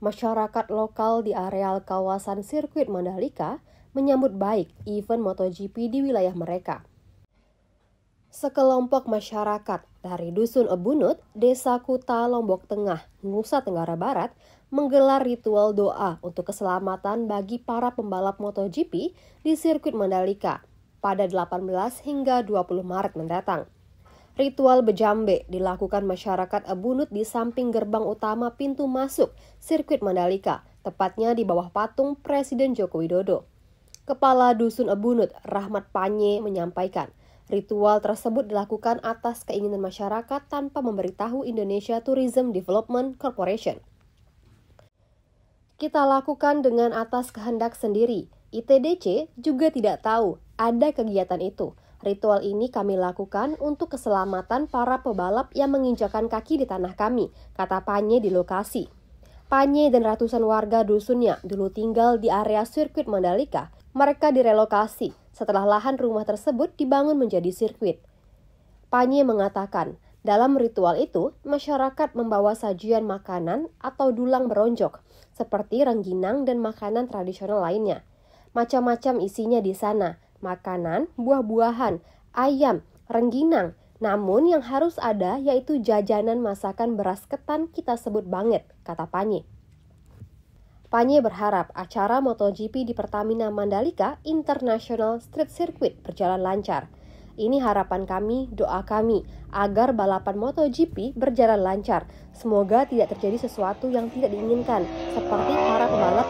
Masyarakat lokal di areal kawasan sirkuit Mandalika menyambut baik event MotoGP di wilayah mereka. Sekelompok masyarakat dari Dusun Ebunut, Desa Kuta, Lombok Tengah, Nusa Tenggara Barat menggelar ritual doa untuk keselamatan bagi para pembalap MotoGP di sirkuit Mandalika pada 18 hingga 20 Maret mendatang. Ritual bejambe dilakukan masyarakat Ebunut di samping gerbang utama pintu masuk sirkuit Mandalika, tepatnya di bawah patung Presiden Joko Widodo. Kepala Dusun Ebunut, Rahmat Panye, menyampaikan, ritual tersebut dilakukan atas keinginan masyarakat tanpa memberitahu Indonesia Tourism Development Corporation. Kita lakukan dengan atas kehendak sendiri. ITDC juga tidak tahu ada kegiatan itu, Ritual ini kami lakukan untuk keselamatan para pebalap yang menginjakan kaki di tanah kami, kata Panye di lokasi. Panye dan ratusan warga dusunnya dulu tinggal di area sirkuit Mandalika. Mereka direlokasi setelah lahan rumah tersebut dibangun menjadi sirkuit. Panye mengatakan, dalam ritual itu, masyarakat membawa sajian makanan atau dulang beronjok, seperti rengginang dan makanan tradisional lainnya. Macam-macam isinya di sana, makanan, buah-buahan, ayam, rengginang. Namun yang harus ada yaitu jajanan masakan beras ketan kita sebut banget, kata Panye. Panye berharap acara MotoGP di Pertamina Mandalika International Street Circuit berjalan lancar. Ini harapan kami, doa kami, agar balapan MotoGP berjalan lancar. Semoga tidak terjadi sesuatu yang tidak diinginkan, seperti para pembalap